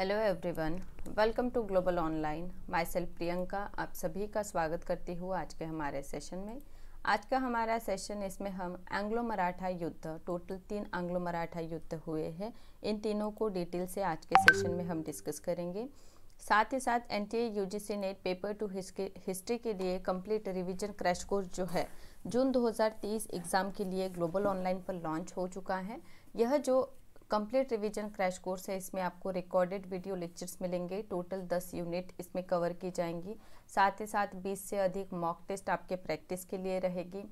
Hello everyone welcome to Global Online myself Priyanka आप सभी का स्वागत करती हूँ आज के हमारे सेशन में आज का हमारा सेशन इसमें हम एंग्लो मराठा युद्ध टोटल तीन एंग्लो मराठा युद्ध हुए हैं इन तीनों को डिटेल से आज के सेशन में हम डिस्कस करेंगे साथ ही साथ N T UGC NET paper two history के लिए कम्प्लीट रिविजन क्रैश कोर्स जो है जून 2030 एग्ज़ाम के लिए ग्लोबल ऑनलाइन पर लॉन्च हो चुका है यह जो कंप्लीट रिवीजन क्रैश कोर्स है इसमें आपको रिकॉर्डेड वीडियो लेक्चर्स मिलेंगे टोटल दस यूनिट इसमें कवर की जाएंगी साथ ही साथ बीस से अधिक मॉक टेस्ट आपके प्रैक्टिस के लिए रहेगी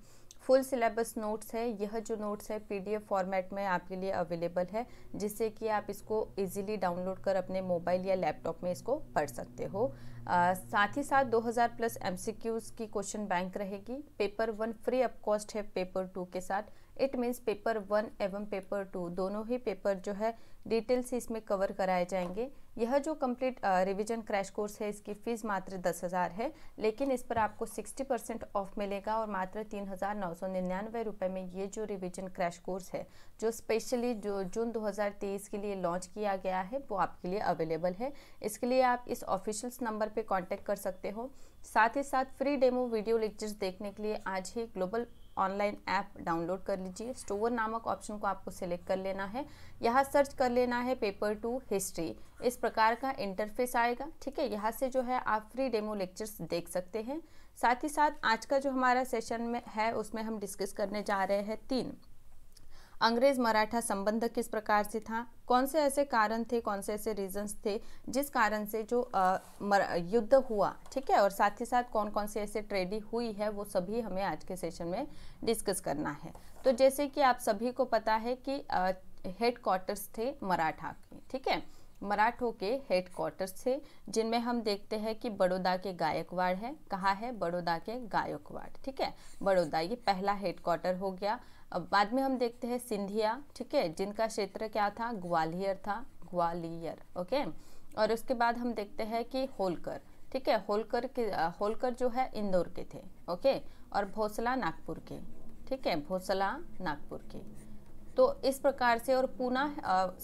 फुल सिलेबस नोट्स है यह जो नोट्स है पीडीएफ फॉर्मेट में आपके लिए अवेलेबल है जिससे कि आप इसको इजीली डाउनलोड कर अपने मोबाइल या लैपटॉप में इसको पढ़ सकते हो आ, साथ ही साथ 2000 प्लस एमसीक्यूज की क्वेश्चन बैंक रहेगी paper one free of cost है पेपर टू के साथ इट मीन्स पेपर वन एवं पेपर टू दोनों ही पेपर जो है डिटेल से इसमें कवर कराए जाएंगे यह जो कंप्लीट रिवीजन क्रैश कोर्स है इसकी फ़ीस मात्र दस हज़ार है लेकिन इस पर आपको सिक्सटी परसेंट ऑफ मिलेगा और मात्र तीन हज़ार नौ सौ निन्यानवे रुपये में ये जो रिवीजन क्रैश कोर्स है जो स्पेशली जो जून 2023 के लिए लॉन्च किया गया है वो आपके लिए अवेलेबल है इसके लिए आप इस ऑफिशियल नंबर पर कॉन्टैक्ट कर सकते हो साथ ही साथ फ्री डेमो वीडियो लेक्चर्स देखने के लिए आज ही ग्लोबल ऑनलाइन ऐप डाउनलोड कर लीजिए स्टोर नामक ऑप्शन को आपको सिलेक्ट कर लेना है यहाँ सर्च कर लेना है पेपर टू हिस्ट्री इस प्रकार का इंटरफेस आएगा ठीक है यहाँ से जो है आप फ्री डेमो लेक्चर्स देख सकते हैं साथ ही साथ आज का जो हमारा सेशन में है उसमें हम डिस्कस करने जा रहे हैं तीन अंग्रेज मराठा संबंध किस प्रकार से था कौन से ऐसे कारण थे कौन से ऐसे रीजंस थे जिस कारण से जो आ, मर, युद्ध हुआ ठीक है और साथ ही साथ कौन कौन से ऐसे ट्रेडी हुई है वो सभी हमें आज के सेशन में डिस्कस करना है तो जैसे कि आप सभी को पता है कि हेड क्वार्टर्स थे मराठा के ठीक है मराठों के हेड क्वार्टर्स थे जिनमें हम देखते हैं कि बड़ौदा के गायकवाड़ है कहाँ है बड़ौदा के गायकवाड़ ठीक है बड़ौदा ये पहला हेड क्वार्टर हो गया अब बाद में हम देखते हैं सिंधिया ठीक है जिनका क्षेत्र क्या था ग्वालियर था ग्वालियर ओके और उसके बाद हम देखते हैं कि होलकर ठीक है होलकर के होलकर जो है इंदौर के थे ओके और भोसला नागपुर के ठीक है भोसला नागपुर के तो इस प्रकार से और पूना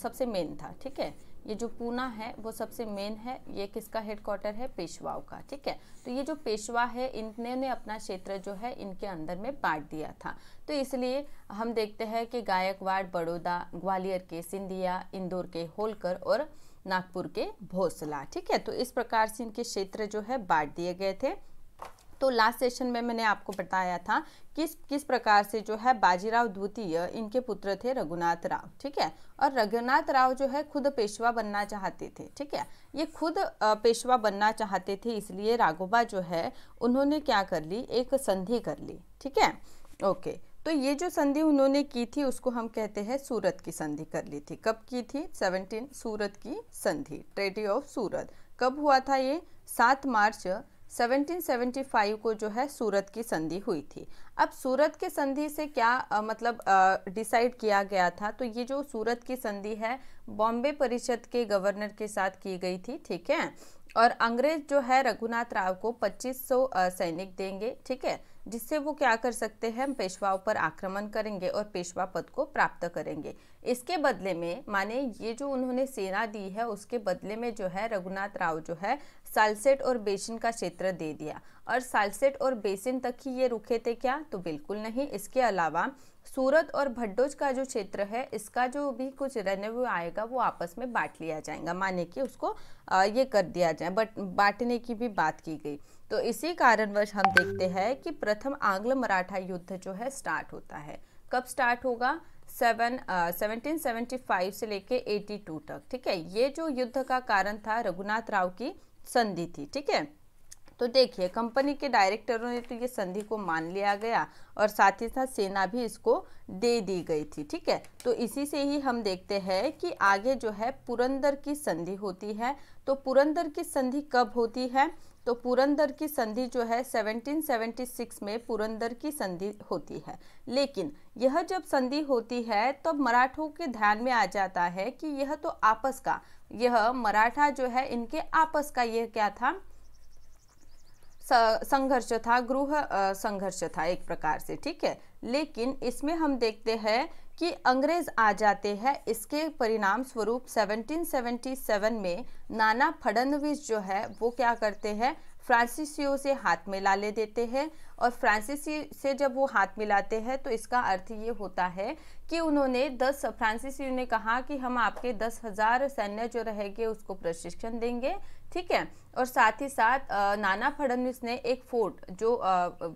सबसे मेन था ठीक है ये जो पूना है वो सबसे मेन है ये किसका हेडक्वार्टर है पेशवाओं का ठीक है तो ये जो पेशवा है इन्होंने अपना क्षेत्र जो है इनके अंदर में बांट दिया था तो इसलिए हम देखते हैं कि गायकवाड़ बड़ौदा ग्वालियर के सिंधिया इंदौर के होलकर और नागपुर के भोसला ठीक है तो इस प्रकार से इनके क्षेत्र जो है बांट दिए गए थे तो लास्ट सेशन में मैंने आपको बताया था किस किस प्रकार से जो है बाजीराव द्वितीय इनके पुत्र थे रघुनाथ राव ठीक है और रघुनाथ राव जो है खुद पेशवा बनना चाहते थे ठीक है ये खुद पेशवा बनना चाहते थे इसलिए राघोबा जो है उन्होंने क्या कर ली एक संधि कर ली ठीक है ओके तो ये जो संधि उन्होंने की थी उसको हम कहते हैं सूरत की संधि कर ली थी कब की थी सेवनटीन सूरत की संधि ट्रेडी ऑफ सूरत कब हुआ था ये सात मार्च 1775 को जो है सूरत की संधि हुई थी अब सूरत की संधि से क्या आ, मतलब डिसाइड किया गया था तो ये जो सूरत की संधि है बॉम्बे परिषद के गवर्नर के साथ की गई थी ठीक है और अंग्रेज जो है रघुनाथ राव को 2500 सैनिक देंगे ठीक है जिससे वो क्या कर सकते हैं पेशवाओं पर आक्रमण करेंगे और पेशवा पद को प्राप्त करेंगे इसके बदले में माने ये जो उन्होंने सेना दी है उसके बदले में जो है रघुनाथ राव जो है सालसेट और बेसिन का क्षेत्र दे दिया और सालसेट और बेसिन तक ही ये रुके थे क्या तो बिल्कुल नहीं इसके अलावा सूरत और भड्डोज का जो क्षेत्र है इसका जो भी कुछ रेवेन्यू आएगा वो आपस में बांट लिया जाएगा माने कि उसको ये कर दिया जाए बट बांटने की भी बात की गई तो इसी कारणवश हम देखते हैं कि प्रथम आंग्ल मराठा युद्ध जो है स्टार्ट होता है कब स्टार्ट होगा सेवन सेवनटीन सेवेंटी फाइव से लेके एटी टू तक ठीक है ये जो युद्ध का कारण था रघुनाथ राव की संधि थी ठीक है तो देखिए कंपनी के डायरेक्टरों ने तो ये संधि को मान लिया गया और साथ ही साथ सेना भी इसको दे दी गई थी ठीक है तो इसी से ही हम देखते हैं कि आगे जो है पुरंदर की संधि होती है तो पुरंदर की संधि कब होती है तो पुरंदर की संधि जो है 1776 में पुरंदर की संधि होती है लेकिन यह जब संधि होती है तो मराठों के ध्यान में आ जाता है कि यह तो आपस का यह मराठा जो है इनके आपस का यह क्या था संघर्ष था गृह संघर्ष था एक प्रकार से ठीक है लेकिन इसमें हम देखते हैं कि अंग्रेज आ जाते हैं इसके परिणाम स्वरूप 1777 में नाना फडनवीस जो है वो क्या करते हैं फ्रांसिसियो से हाथ मिला ले देते हैं और फ्रांसिस से जब वो हाथ मिलाते हैं तो इसका अर्थ ये होता है कि उन्होंने दस फ्रांसिस ने कहा कि हम आपके दस हज़ार सैन्य जो रहेंगे उसको प्रशिक्षण देंगे ठीक है और साथ ही साथ नाना फडनवीस ने एक फोर्ट जो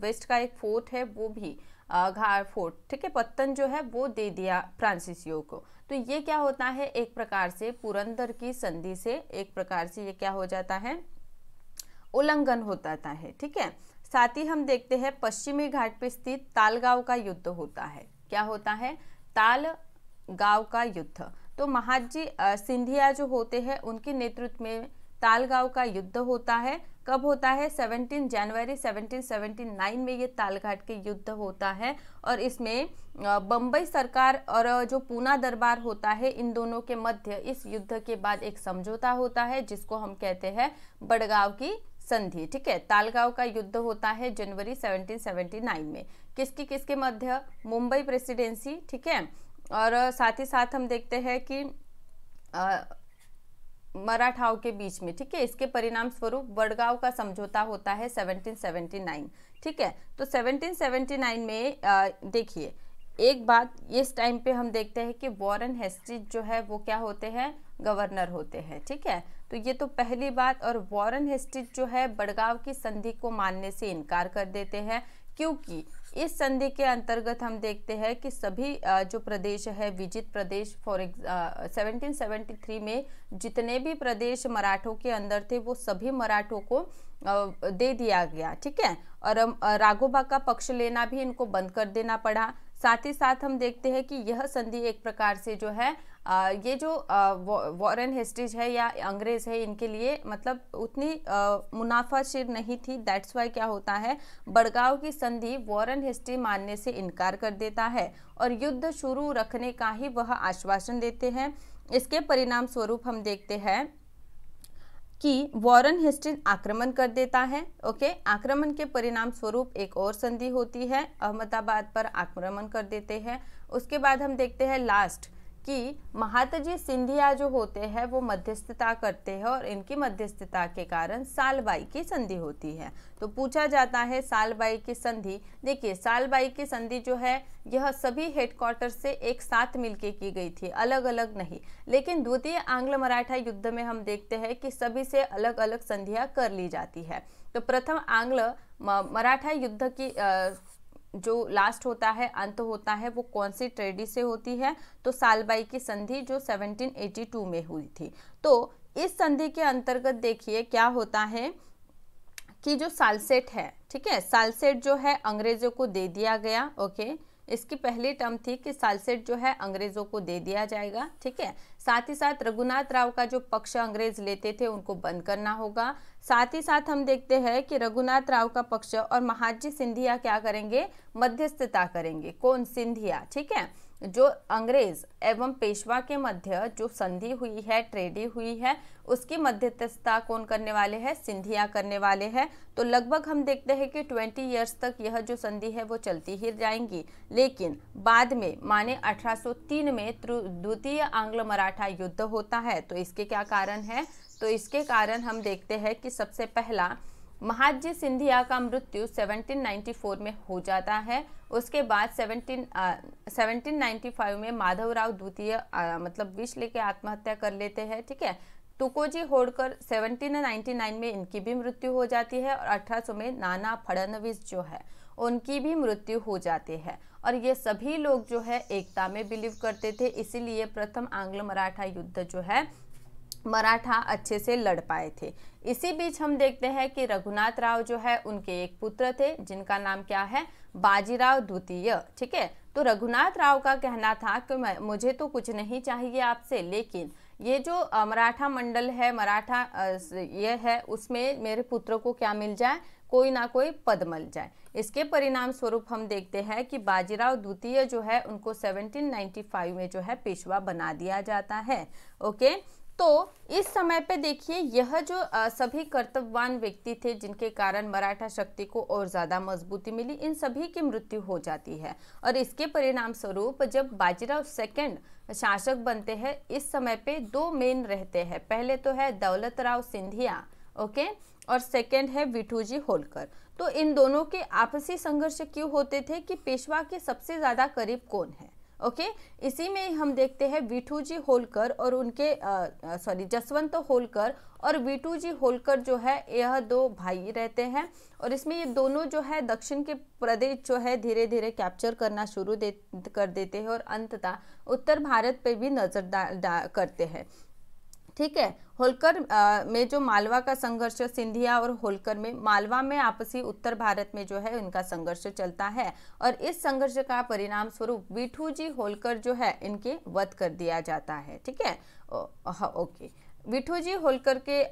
वेस्ट का एक फोर्ट है वो भी घार फोर्ट ठीक है पत्तन जो है वो दे दिया फ्रांसिसियो को तो ये क्या होता है एक प्रकार से पुरंदर की संधि से एक प्रकार से ये क्या हो जाता है उल्लंघन हो जाता है ठीक है साथ ही हम देखते हैं पश्चिमी घाट पर स्थित तालगांव का युद्ध होता है क्या होता है ताल गांव का युद्ध तो महाजी सिंधिया जो होते हैं उनके नेतृत्व में तालगांव का युद्ध होता है कब होता है 17 जनवरी 1779 में ये तालघाट के युद्ध होता है और इसमें बम्बई सरकार और जो पूना दरबार होता है इन दोनों के मध्य इस युद्ध के बाद एक समझौता होता है जिसको हम कहते हैं बड़गांव की संधि ठीक है तालगांव का युद्ध होता है जनवरी 1779 में किसकी किसके मध्य मुंबई प्रेसिडेंसी ठीक है और साथ ही साथ हम देखते हैं कि मराठाओं के बीच में ठीक है इसके परिणाम स्वरूप बड़गांव का समझौता होता है 1779 ठीक है तो 1779 में देखिए एक बात इस टाइम पे हम देखते हैं कि वॉरन हेस्टिज जो है वो क्या होते हैं गवर्नर होते हैं ठीक है तो ये तो पहली बात और वॉरन हेस्टिज जो है बड़गाव की संधि को मानने से इनकार कर देते हैं क्योंकि इस संधि के अंतर्गत हम देखते हैं कि सभी जो प्रदेश है विजित प्रदेश फॉर सेवनटीन सेवेंटी थ्री में जितने भी प्रदेश मराठों के अंदर थे वो सभी मराठों को दे दिया गया ठीक है और राघोबा का पक्ष लेना भी इनको बंद कर देना पड़ा साथ ही साथ हम देखते हैं कि यह संधि एक प्रकार से जो है आ, ये जो वॉरेन हिस्ट्रीज है या अंग्रेज है इनके लिए मतलब उतनी मुनाफाशीर नहीं थी दैट्स वाई क्या होता है बड़गांव की संधि वॉरेन हेस्टी मानने से इनकार कर देता है और युद्ध शुरू रखने का ही वह आश्वासन देते हैं इसके परिणाम स्वरूप हम देखते हैं कि वॉरन हेस्टिन आक्रमण कर देता है ओके आक्रमण के परिणाम स्वरूप एक और संधि होती है अहमदाबाद पर आक्रमण कर देते हैं उसके बाद हम देखते हैं लास्ट कि महाताजी जी सिंधिया जो होते हैं वो मध्यस्थता करते हैं और इनकी मध्यस्थता के कारण सालबाई की संधि होती है तो पूछा जाता है सालबाई की संधि देखिए सालबाई की संधि जो है यह सभी हेडक्वार्टर से एक साथ मिलके की गई थी अलग अलग नहीं लेकिन द्वितीय आंग्ल मराठा युद्ध में हम देखते हैं कि सभी से अलग अलग संधियाँ कर ली जाती है तो प्रथम आंग्ल मराठा युद्ध की जो लास्ट होता है अंत होता है वो कौन सी ट्रेडी से होती है तो सालबाई की संधि जो 1782 में हुई थी तो इस संधि के अंतर्गत देखिए क्या होता है कि जो सालसेट है ठीक है सालसेट जो है अंग्रेजों को दे दिया गया ओके इसकी पहली टर्म थी कि सालसेट जो है अंग्रेज़ों को दे दिया जाएगा ठीक है साथ ही साथ रघुनाथ राव का जो पक्ष अंग्रेज लेते थे उनको बंद करना होगा साथ ही साथ हम देखते हैं कि रघुनाथ राव का पक्ष और महाजी सिंधिया क्या करेंगे मध्यस्थता करेंगे कौन सिंधिया ठीक है जो अंग्रेज एवं पेशवा के मध्य जो संधि हुई है ट्रेडी हुई है उसकी मध्यस्थता कौन करने वाले हैं सिंधिया करने वाले हैं तो लगभग हम देखते हैं कि 20 इयर्स तक यह जो संधि है वो चलती ही जाएंगी लेकिन बाद में माने 1803 में द्वितीय आंग्ल मराठा युद्ध होता है तो इसके क्या कारण है तो इसके कारण हम देखते हैं कि सबसे पहला महाजी सिंधिया का मृत्यु 1794 में हो जाता है उसके बाद 17 1795 में माधवराव द्वितीय मतलब विष लेके आत्महत्या कर लेते हैं ठीक है तुकोजी होड़कर 1799 में इनकी भी मृत्यु हो जाती है और 1800 में नाना फडनवीस जो है उनकी भी मृत्यु हो जाती है और ये सभी लोग जो है एकता में बिलीव करते थे इसीलिए प्रथम आंग्ल मराठा युद्ध जो है मराठा अच्छे से लड़ पाए थे इसी बीच हम देखते हैं कि रघुनाथ राव जो है उनके एक पुत्र थे जिनका नाम क्या है बाजीराव द्वितीय ठीक है तो रघुनाथ राव का कहना था कि मुझे तो कुछ नहीं चाहिए आपसे लेकिन ये जो मराठा मंडल है मराठा ये है उसमें मेरे पुत्र को क्या मिल जाए कोई ना कोई पद मिल जाए इसके परिणाम स्वरूप हम देखते हैं कि बाजीराव द्वितीय जो है उनको 1795 में जो है पेशवा बना दिया जाता है ओके तो इस समय पे देखिए यह जो सभी कर्तव्यवान व्यक्ति थे जिनके कारण मराठा शक्ति को और ज़्यादा मजबूती मिली इन सभी की मृत्यु हो जाती है और इसके परिणाम स्वरूप जब बाजीराव सेकंड शासक बनते हैं इस समय पे दो मेन रहते हैं पहले तो है दौलत राव सिंधिया ओके और सेकंड है विठूजी होलकर तो इन दोनों के आपसी संघर्ष क्यों होते थे कि पेशवा के सबसे ज़्यादा करीब कौन है ओके okay? इसी में हम देखते हैं विठू जी होलकर और उनके सॉरी जसवंत तो होलकर और विठू जी होलकर जो है यह दो भाई रहते हैं और इसमें ये दोनों जो है दक्षिण के प्रदेश जो है धीरे धीरे कैप्चर करना शुरू दे कर देते हैं और अंततः उत्तर भारत पर भी नज़र करते हैं ठीक है होलकर में जो मालवा का संघर्ष सिंधिया और होलकर में मालवा में आपसी उत्तर भारत में जो है उनका संघर्ष चलता है और इस संघर्ष का परिणाम स्वरूप विठू जी होलकर जो है इनके वध कर दिया जाता है ठीक है ओके विठू जी होलकर के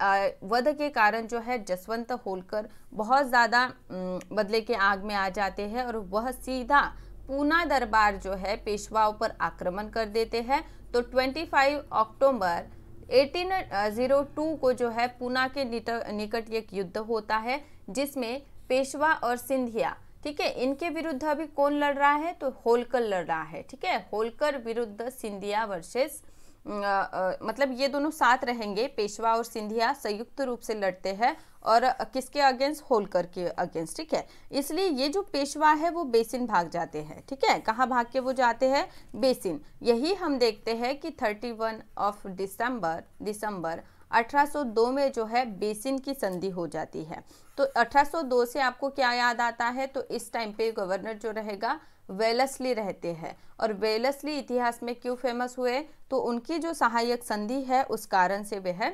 वध के कारण जो है जसवंत होलकर बहुत ज़्यादा बदले के आग में आ जाते हैं और वह सीधा पूना दरबार जो है पेशवाओं पर आक्रमण कर देते हैं तो 25 अक्टूबर 1802 को जो है पूना के निकट एक युद्ध होता है जिसमें पेशवा और सिंधिया ठीक है इनके विरुद्ध अभी कौन लड़ रहा है तो होलकर लड़ रहा है ठीक है होलकर विरुद्ध सिंधिया वर्सेस मतलब ये दोनों साथ रहेंगे पेशवा और सिंधिया संयुक्त रूप से लड़ते हैं और किसके अगेंस्ट होलकर के अगेंस्ट ठीक है इसलिए ये जो पेशवा है वो बेसिन भाग जाते हैं ठीक है कहाँ भाग के वो जाते हैं बेसिन यही हम देखते हैं कि 31 ऑफ दिसंबर दिसंबर 1802 में जो है बेसिन की संधि हो जाती है तो 1802 से आपको क्या याद आता है तो इस टाइम पे गवर्नर जो रहेगा वेलसली रहते हैं और वेलसली इतिहास में क्यों फेमस हुए तो उनकी जो सहायक संधि है उस कारण से वह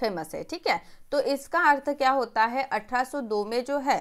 फेमस है ठीक है तो इसका अर्थ क्या होता है 1802 में जो है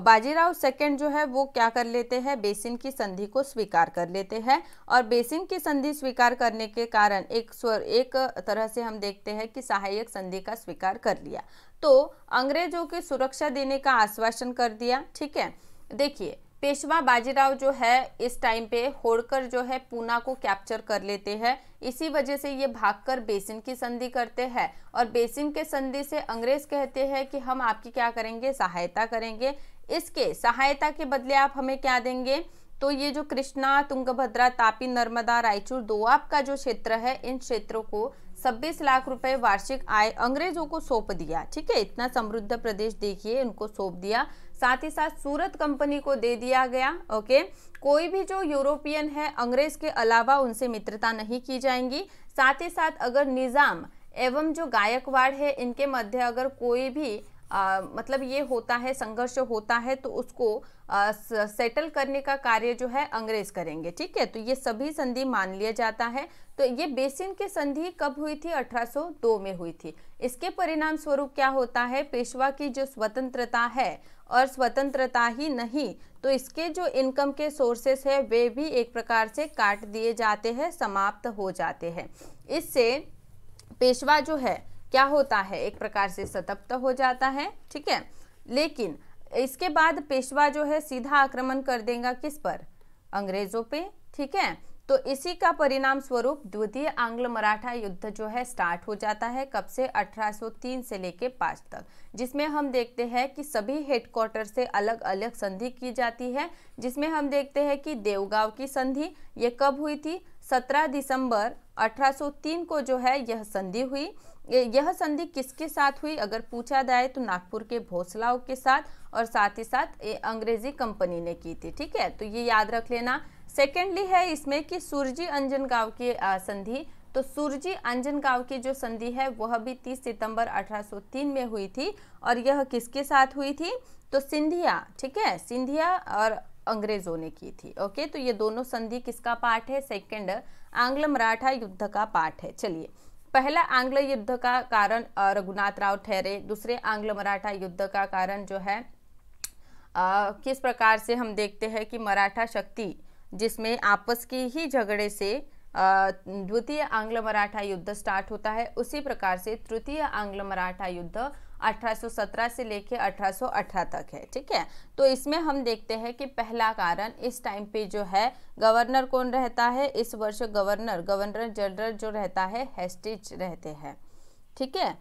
बाजीराव सेकंड जो है वो क्या कर लेते हैं बेसिन की संधि को स्वीकार कर लेते हैं और बेसिन की संधि स्वीकार करने के कारण एक स्वर एक तरह से हम देखते हैं कि सहायक संधि का स्वीकार कर लिया तो अंग्रेजों की सुरक्षा देने का आश्वासन कर दिया ठीक है देखिए पेशवा बाजीराव जो है इस टाइम पे होड़कर जो है पूना को कैप्चर कर लेते हैं इसी वजह से ये भागकर बेसिन की संधि करते हैं और बेसिन के संधि से अंग्रेज कहते हैं कि हम आपकी क्या करेंगे सहायता करेंगे इसके सहायता के बदले आप हमें क्या देंगे तो ये जो कृष्णा तुंगभद्रा तापी नर्मदा रायचूर दोआब का जो क्षेत्र है इन क्षेत्रों को छब्बीस लाख रुपए वार्षिक आय अंग्रेजों को सौंप दिया ठीक है इतना समृद्ध प्रदेश देखिए उनको सौंप दिया साथ ही साथ सूरत कंपनी को दे दिया गया ओके कोई भी जो यूरोपियन है अंग्रेज के अलावा उनसे मित्रता नहीं की जाएंगी साथ ही साथ अगर निज़ाम एवं जो गायकवाड़ है इनके मध्य अगर कोई भी आ, मतलब ये होता है संघर्ष होता है तो उसको आ, सेटल करने का कार्य जो है अंग्रेज करेंगे ठीक है तो ये सभी संधि मान लिया जाता है तो ये बेसिन की संधि कब हुई थी 1802 में हुई थी इसके परिणाम स्वरूप क्या होता है पेशवा की जो स्वतंत्रता है और स्वतंत्रता ही नहीं तो इसके जो इनकम के सोर्सेस है वे भी एक प्रकार से काट दिए जाते हैं समाप्त हो जाते हैं इससे पेशवा जो है क्या होता है एक प्रकार से सतप्त हो जाता है ठीक है लेकिन इसके बाद पेशवा जो है सीधा आक्रमण कर देगा किस पर अंग्रेजों पे ठीक है तो इसी का परिणाम स्वरूप द्वितीय आंग्ल मराठा युद्ध जो है स्टार्ट हो जाता है कब से 1803 से लेके पाँच तक जिसमें हम देखते हैं कि सभी हेडक्वार्टर से अलग अलग संधि की जाती है जिसमें हम देखते हैं कि देवगांव की संधि ये कब हुई थी 17 दिसंबर 1803 को जो है यह संधि हुई यह संधि किसके साथ हुई अगर पूछा जाए तो नागपुर के भोसलाओं के साथ और साथ ही साथ अंग्रेजी कंपनी ने की थी ठीक है तो ये याद रख लेना सेकेंडली है इसमें कि सूरजी अंजन गांव की संधि तो सूरजी अंजन गांव की जो संधि है वह भी 30 सितंबर 1803 में हुई थी और यह किसके साथ हुई थी तो सिंधिया ठीक है सिंधिया और अंग्रेजों ने की थी ओके तो ये दोनों संधि किसका पार्ट है सेकेंड आंग्ल मराठा युद्ध का पार्ट है चलिए पहला आंग्ल युद्ध का कारण रघुनाथ राव ठहरे दूसरे आंग्ल मराठा युद्ध का कारण जो है आ, किस प्रकार से हम देखते हैं कि मराठा शक्ति जिसमें आपस के ही झगड़े से द्वितीय आंग्ल मराठा युद्ध स्टार्ट होता है उसी प्रकार से तृतीय आंग्ल मराठा युद्ध 1817 से लेके 1818 तक है ठीक है तो इसमें हम देखते हैं कि पहला कारण इस टाइम पे जो है गवर्नर कौन रहता है इस वर्ष गवर्नर गवर्नर जनरल जो रहता है हेस्टिज रहते हैं ठीक है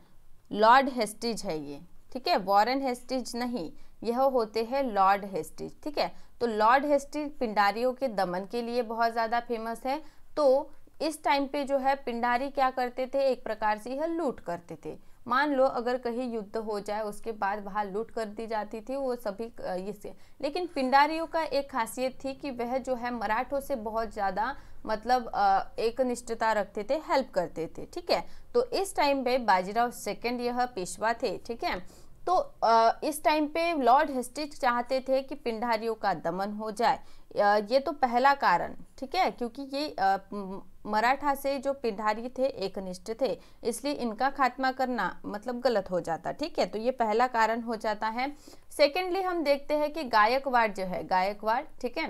लॉर्ड हेस्टिज है ये ठीक है वॉरन हेस्टिज नहीं यह होते हैं लॉर्ड हेस्टिज ठीक है तो लॉर्ड हेस्टिज पिंडारियों के दमन के लिए बहुत ज़्यादा फेमस है तो इस टाइम पे जो है पिंडारी क्या करते थे एक प्रकार से यह लूट करते थे मान लो अगर कहीं युद्ध हो जाए उसके बाद वहाँ लूट कर दी जाती थी वो सभी इससे लेकिन पिंडारियों का एक खासियत थी कि वह जो है मराठों से बहुत ज़्यादा मतलब एक निष्ठता रखते थे हेल्प करते थे ठीक है तो इस टाइम पे बाजीराव सेकंड यह पेशवा थे ठीक है तो इस टाइम पे लॉर्ड हेस्टिज चाहते थे कि पिंडारियों का दमन हो जाए ये तो पहला कारण ठीक है क्योंकि ये मराठा से जो पिंडारी थे एकनिष्ठ थे इसलिए इनका खात्मा करना मतलब गलत हो जाता ठीक है तो ये पहला कारण हो जाता है सेकेंडली हम देखते हैं कि गायकवाड़ जो है गायकवाड़ ठीक है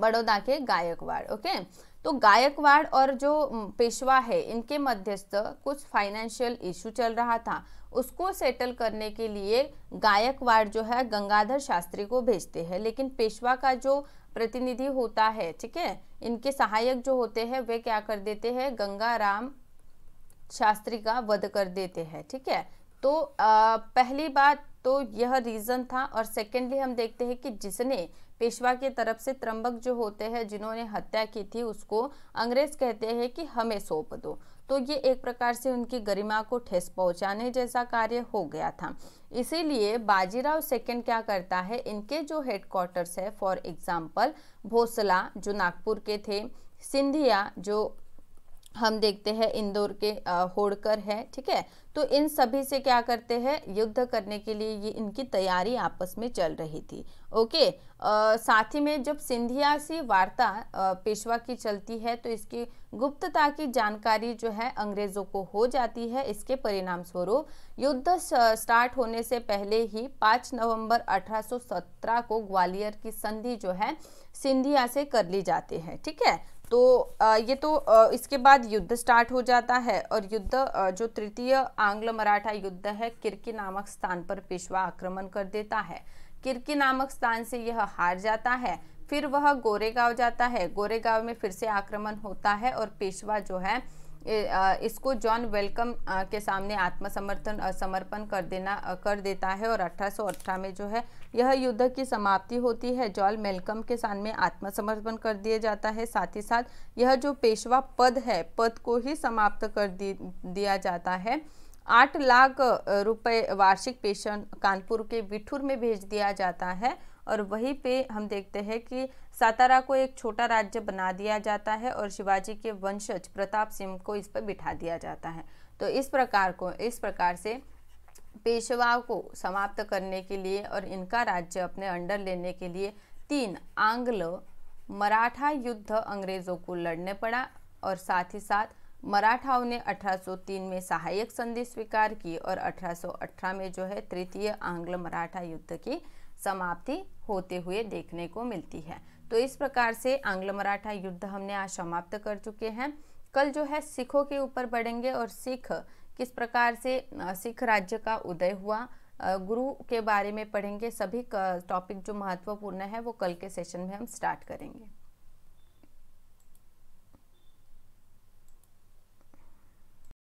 बड़ौदा के गायकवाड़ ओके तो गायकवाड़ और जो पेशवा है इनके मध्यस्थ कुछ फाइनेंशियल इशू चल रहा था उसको सेटल करने के लिए गायकवाड़ जो है गंगाधर शास्त्री को भेजते हैं लेकिन पेशवा का जो प्रतिनिधि होता है ठीक है इनके सहायक जो होते हैं वे क्या कर देते हैं गंगाराम शास्त्री का वध कर देते हैं ठीक है तो आ, पहली बात तो यह रीज़न था और सेकेंडली हम देखते हैं कि जिसने पेशवा की तरफ से त्रंबक जो होते हैं जिन्होंने हत्या की थी उसको अंग्रेज कहते हैं कि हमें सौंप दो तो ये एक प्रकार से उनकी गरिमा को ठेस पहुंचाने जैसा कार्य हो गया था इसीलिए बाजीराव सेकंड क्या करता है इनके जो हेडक्वार्टर्स है फॉर एग्जांपल भोसला जो नागपुर के थे सिंधिया जो हम देखते हैं इंदौर के होड़कर है ठीक है तो इन सभी से क्या करते हैं युद्ध करने के लिए ये इनकी तैयारी आपस में चल रही थी ओके आ, साथ ही में जब सिंधिया सी वार्ता पेशवा की चलती है तो इसकी गुप्तता की जानकारी जो है अंग्रेजों को हो जाती है इसके परिणाम स्वरूप युद्ध स्टार्ट होने से पहले ही 5 नवंबर 1817 को ग्वालियर की संधि जो है सिंधिया से कर ली जाती है ठीक है तो ये तो इसके बाद युद्ध स्टार्ट हो जाता है और युद्ध जो तृतीय आंग्ल मराठा युद्ध है किरकी नामक स्थान पर पेशवा आक्रमण कर देता है किरकी नामक स्थान से यह हार जाता है फिर वह गोरेगांव जाता है गोरेगांव में फिर से आक्रमण होता है और पेशवा जो है इसको जॉन वेलकम के सामने आत्मसमर्थन समर्पण कर देना कर देता है और अठारह में जो है यह युद्ध की समाप्ति होती है जॉन वेलकम के सामने आत्मसमर्पण कर दिया जाता है साथ ही साथ यह जो पेशवा पद है पद को ही समाप्त कर दिया जाता है आठ लाख रुपए वार्षिक पेशन कानपुर के विठुर में भेज दिया जाता है और वहीं पे हम देखते हैं कि सातारा को एक छोटा राज्य बना दिया जाता है और शिवाजी के वंशज प्रताप सिंह को इस पर बिठा दिया जाता है तो इस प्रकार को इस प्रकार से पेशवा को समाप्त करने के लिए और इनका राज्य अपने अंडर लेने के लिए तीन आंग्ल मराठा युद्ध अंग्रेज़ों को लड़ने पड़ा और साथ ही साथ मराठाओं ने 1803 में सहायक संधि स्वीकार की और 1818 में जो है तृतीय आंग्ल मराठा युद्ध की समाप्ति होते हुए देखने को मिलती है तो इस प्रकार से आंग्ल मराठा युद्ध हमने आज समाप्त कर चुके हैं कल जो है सिखों के ऊपर बढ़ेंगे और सिख किस प्रकार से सिख राज्य का उदय हुआ गुरु के बारे में पढ़ेंगे सभी टॉपिक जो महत्वपूर्ण है वो कल के सेशन में हम स्टार्ट करेंगे